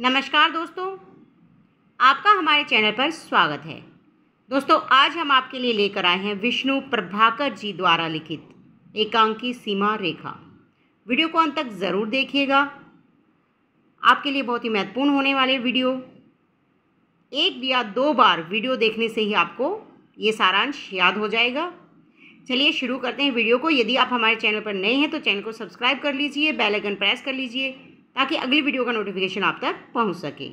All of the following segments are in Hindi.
नमस्कार दोस्तों आपका हमारे चैनल पर स्वागत है दोस्तों आज हम आपके लिए लेकर आए हैं विष्णु प्रभाकर जी द्वारा लिखित एकांकी सीमा रेखा वीडियो को अंत तक ज़रूर देखिएगा आपके लिए बहुत ही महत्वपूर्ण होने वाले वीडियो एक या दो बार वीडियो देखने से ही आपको ये सारांश याद हो जाएगा चलिए शुरू करते हैं वीडियो को यदि आप हमारे चैनल पर नए हैं तो चैनल को सब्सक्राइब कर लीजिए बेल आइकन प्रेस कर लीजिए ताकि अगली वीडियो का नोटिफिकेशन आप तक पहुंच सके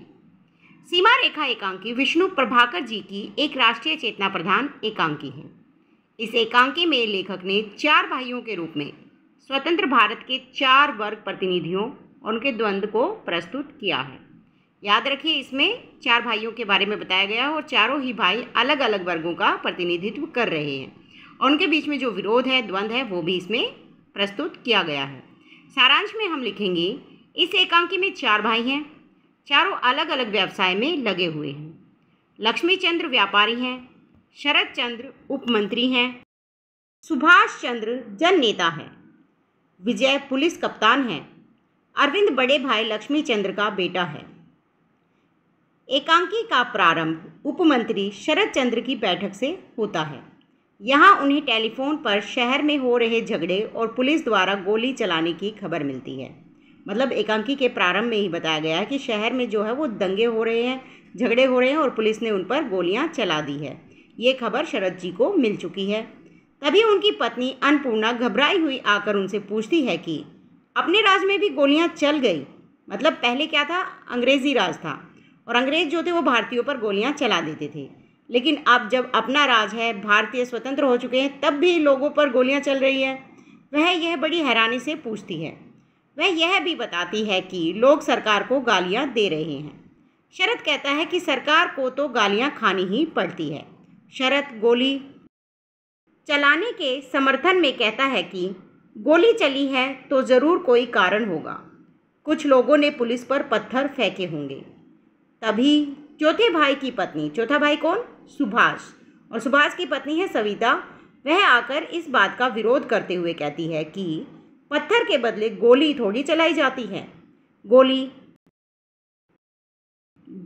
सीमा रेखा एकांकी विष्णु प्रभाकर जी की एक राष्ट्रीय चेतना प्रधान एकांकी है इस एकांकी में लेखक ने चार भाइयों के रूप में स्वतंत्र भारत के चार वर्ग प्रतिनिधियों और उनके द्वंद्व को प्रस्तुत किया है याद रखिए इसमें चार भाइयों के बारे में बताया गया और चारों ही भाई अलग अलग वर्गों का प्रतिनिधित्व कर रहे हैं और उनके बीच में जो विरोध है द्वंद्व है वो भी इसमें प्रस्तुत किया गया है सारांश में हम लिखेंगे इस एकांकी में चार भाई हैं चारों अलग अलग व्यवसाय में लगे हुए हैं लक्ष्मी चंद्र व्यापारी हैं शरद चंद्र उपमंत्री हैं सुभाष चंद्र जन नेता है विजय पुलिस कप्तान हैं अरविंद बड़े भाई लक्ष्मी चंद्र का बेटा है एकांकी का प्रारंभ उपमंत्री शरद चंद्र की बैठक से होता है यहाँ उन्हें टेलीफोन पर शहर में हो रहे झगड़े और पुलिस द्वारा गोली चलाने की खबर मिलती है मतलब एकांकी के प्रारंभ में ही बताया गया है कि शहर में जो है वो दंगे हो रहे हैं झगड़े हो रहे हैं और पुलिस ने उन पर गोलियां चला दी है ये खबर शरद जी को मिल चुकी है तभी उनकी पत्नी अन्नपूर्णा घबराई हुई आकर उनसे पूछती है कि अपने राज में भी गोलियां चल गई मतलब पहले क्या था अंग्रेज़ी राज था और अंग्रेज़ जो थे वो भारतीयों पर गोलियां चला देते थे लेकिन अब जब अपना राज है भारतीय स्वतंत्र हो चुके हैं तब भी लोगों पर गोलियां चल रही है वह यह बड़ी हैरानी से पूछती है वह यह भी बताती है कि लोग सरकार को गालियां दे रहे हैं शरद कहता है कि सरकार को तो गालियां खानी ही पड़ती है शरद गोली चलाने के समर्थन में कहता है कि गोली चली है तो ज़रूर कोई कारण होगा कुछ लोगों ने पुलिस पर पत्थर फेंके होंगे तभी चौथे भाई की पत्नी चौथा भाई कौन सुभाष और सुभाष की पत्नी है सविता वह आकर इस बात का विरोध करते हुए कहती है कि पत्थर के बदले गोली थोड़ी चलाई जाती है गोली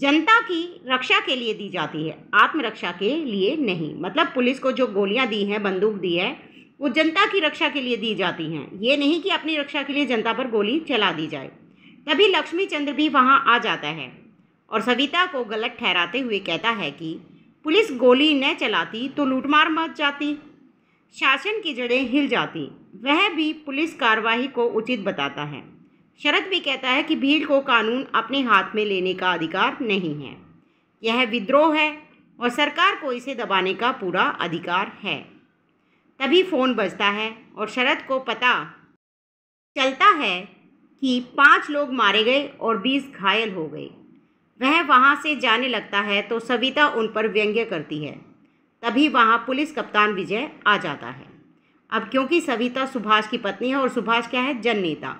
जनता की रक्षा के लिए दी जाती है आत्मरक्षा के लिए नहीं मतलब पुलिस को जो गोलियां दी हैं बंदूक दी है वो जनता की रक्षा के लिए दी जाती हैं ये नहीं कि अपनी रक्षा के लिए जनता पर गोली चला दी जाए तभी लक्ष्मी चंद्र भी वहाँ आ जाता है और सविता को गलत ठहराते हुए कहता है कि पुलिस गोली न चलाती तो लूटमार मच जाती शासन की जड़ें हिल जाती वह भी पुलिस कार्रवाई को उचित बताता है शरद भी कहता है कि भीड़ को कानून अपने हाथ में लेने का अधिकार नहीं है यह विद्रोह है और सरकार को इसे दबाने का पूरा अधिकार है तभी फ़ोन बजता है और शरद को पता चलता है कि पांच लोग मारे गए और बीस घायल हो गए वह वहाँ से जाने लगता है तो सविता उन पर व्यंग्य करती है तभी वहाँ पुलिस कप्तान विजय आ जाता है अब क्योंकि सविता सुभाष की पत्नी है और सुभाष क्या है जन नेता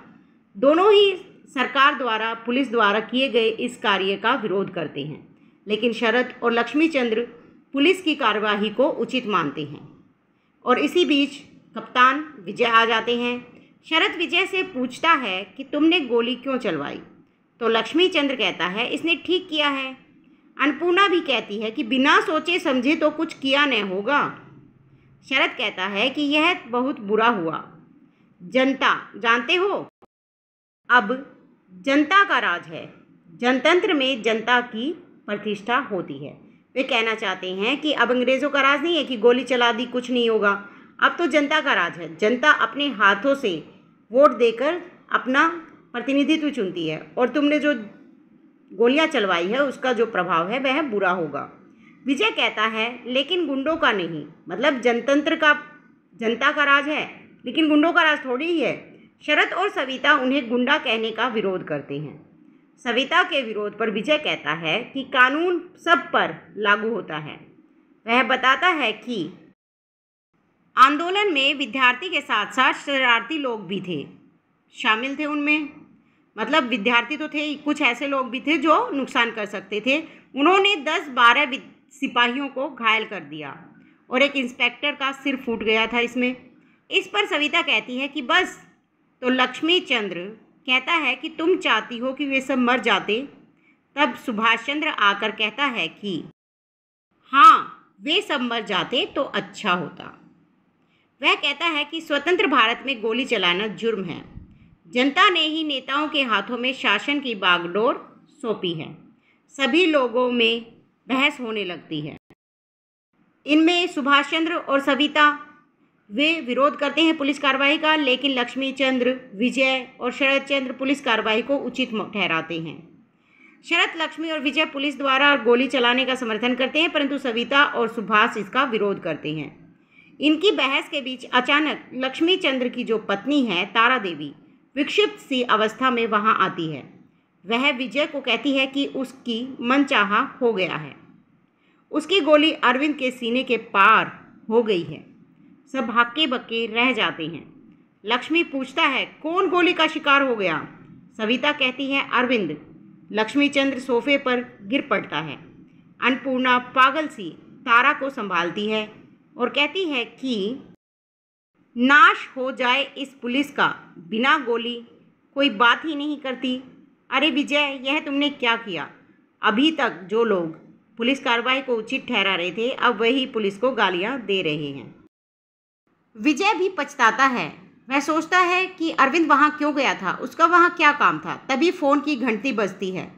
दोनों ही सरकार द्वारा पुलिस द्वारा किए गए इस कार्य का विरोध करते हैं लेकिन शरद और लक्ष्मीचंद्र पुलिस की कार्यवाही को उचित मानते हैं और इसी बीच कप्तान विजय आ जाते हैं शरद विजय से पूछता है कि तुमने गोली क्यों चलवाई तो लक्ष्मीचंद्र कहता है इसने ठीक किया है अन्नपूर्णा भी कहती है कि बिना सोचे समझे तो कुछ किया नहीं होगा शरद कहता है कि यह बहुत बुरा हुआ जनता जानते हो अब जनता का राज है जनतंत्र में जनता की प्रतिष्ठा होती है वे कहना चाहते हैं कि अब अंग्रेज़ों का राज नहीं है कि गोली चला दी कुछ नहीं होगा अब तो जनता का राज है जनता अपने हाथों से वोट देकर अपना प्रतिनिधित्व चुनती है और तुमने जो गोलियां चलवाई है उसका जो प्रभाव है वह बुरा होगा विजय कहता है लेकिन गुंडों का नहीं मतलब जनतंत्र का जनता का राज है लेकिन गुंडों का राज थोड़ी ही है शरद और सविता उन्हें गुंडा कहने का विरोध करते हैं सविता के विरोध पर विजय कहता है कि कानून सब पर लागू होता है वह बताता है कि आंदोलन में विद्यार्थी के साथ साथ शरारती लोग भी थे शामिल थे उनमें मतलब विद्यार्थी तो थे कुछ ऐसे लोग भी थे जो नुकसान कर सकते थे उन्होंने दस बारह सिपाहियों को घायल कर दिया और एक इंस्पेक्टर का सिर फूट गया था इसमें इस पर सविता कहती है कि बस तो लक्ष्मी चंद्र कहता है कि तुम चाहती हो कि वे सब मर जाते तब सुभाष चंद्र आकर कहता है कि हाँ वे सब मर जाते तो अच्छा होता वह कहता है कि स्वतंत्र भारत में गोली चलाना जुर्म है जनता ने ही नेताओं के हाथों में शासन की बागडोर सौंपी है सभी लोगों में बहस होने लगती है इनमें सुभाष चंद्र और सविता वे विरोध करते हैं पुलिस कार्रवाई का लेकिन लक्ष्मी चंद्र विजय और शरद चंद्र पुलिस कार्रवाई को उचित ठहराते हैं शरद लक्ष्मी और विजय पुलिस द्वारा गोली चलाने का समर्थन करते हैं परंतु सविता और सुभाष इसका विरोध करते हैं इनकी बहस के बीच अचानक लक्ष्मी चंद्र की जो पत्नी है तारा देवी विक्षिप्त सी अवस्था में वहाँ आती है वह विजय को कहती है कि उसकी मनचाहा हो गया है उसकी गोली अरविंद के सीने के पार हो गई है सब हक्के बक्के रह जाते हैं लक्ष्मी पूछता है कौन गोली का शिकार हो गया सविता कहती है अरविंद लक्ष्मी चंद्र सोफे पर गिर पड़ता है अन्नपूर्णा पागल सी तारा को संभालती है और कहती है कि नाश हो जाए इस पुलिस का बिना गोली कोई बात ही नहीं करती अरे विजय यह तुमने क्या किया अभी तक जो लोग पुलिस कार्रवाई को उचित ठहरा रहे थे अब वही पुलिस को गालियां दे रहे हैं विजय भी पछताता है वह सोचता है कि अरविंद वहाँ क्यों गया था उसका वहाँ क्या काम था तभी फ़ोन की घंटी बजती है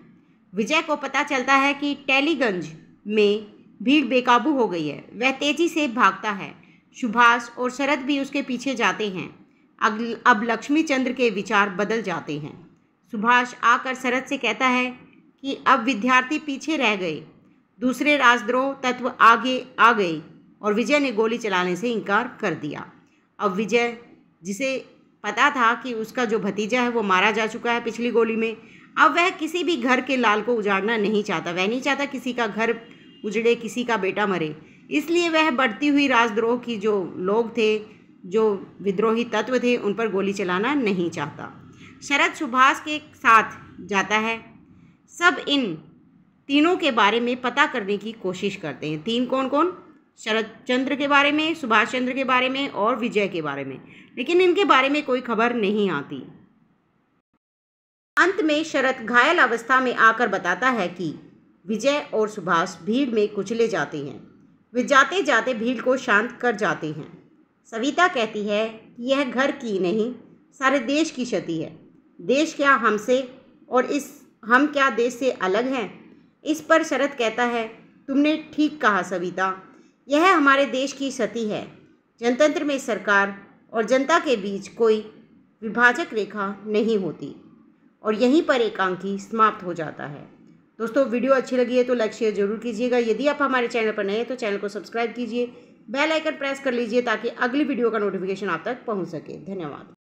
विजय को पता चलता है कि टैलीगंज में भीड़ बेकाबू हो गई है वह तेज़ी से भागता है सुभाष और शरद भी उसके पीछे जाते हैं अब लक्ष्मी चंद्र के विचार बदल जाते हैं सुभाष आकर शरद से कहता है कि अब विद्यार्थी पीछे रह गए दूसरे राजद्रोह तत्व आगे आ गए और विजय ने गोली चलाने से इनकार कर दिया अब विजय जिसे पता था कि उसका जो भतीजा है वो मारा जा चुका है पिछली गोली में अब वह किसी भी घर के लाल को उजाड़ना नहीं चाहता वह नहीं चाहता किसी का घर उजड़े किसी का बेटा मरे इसलिए वह बढ़ती हुई राजद्रोह की जो लोग थे जो विद्रोही तत्व थे उन पर गोली चलाना नहीं चाहता शरद सुभाष के साथ जाता है सब इन तीनों के बारे में पता करने की कोशिश करते हैं तीन कौन कौन शरद चंद्र के बारे में सुभाष चंद्र के बारे में और विजय के बारे में लेकिन इनके बारे में कोई खबर नहीं आती अंत में शरद घायल अवस्था में आकर बताता है कि विजय और सुभाष भीड़ में कुचले जाते हैं वे जाते जाते भीड़ को शांत कर जाते हैं सविता कहती है कि यह घर की नहीं सारे देश की क्षति है देश क्या हमसे और इस हम क्या देश से अलग हैं इस पर शरद कहता है तुमने ठीक कहा सविता यह हमारे देश की क्षति है जनतंत्र में सरकार और जनता के बीच कोई विभाजक रेखा नहीं होती और यहीं पर एकांकी समाप्त हो जाता है दोस्तों वीडियो अच्छी लगी है तो लाइक शेयर जरूर कीजिएगा यदि आप हमारे चैनल पर नए हैं तो चैनल को सब्सक्राइब कीजिए बेल आइकन प्रेस कर लीजिए ताकि अगली वीडियो का नोटिफिकेशन आप तक पहुंच सके धन्यवाद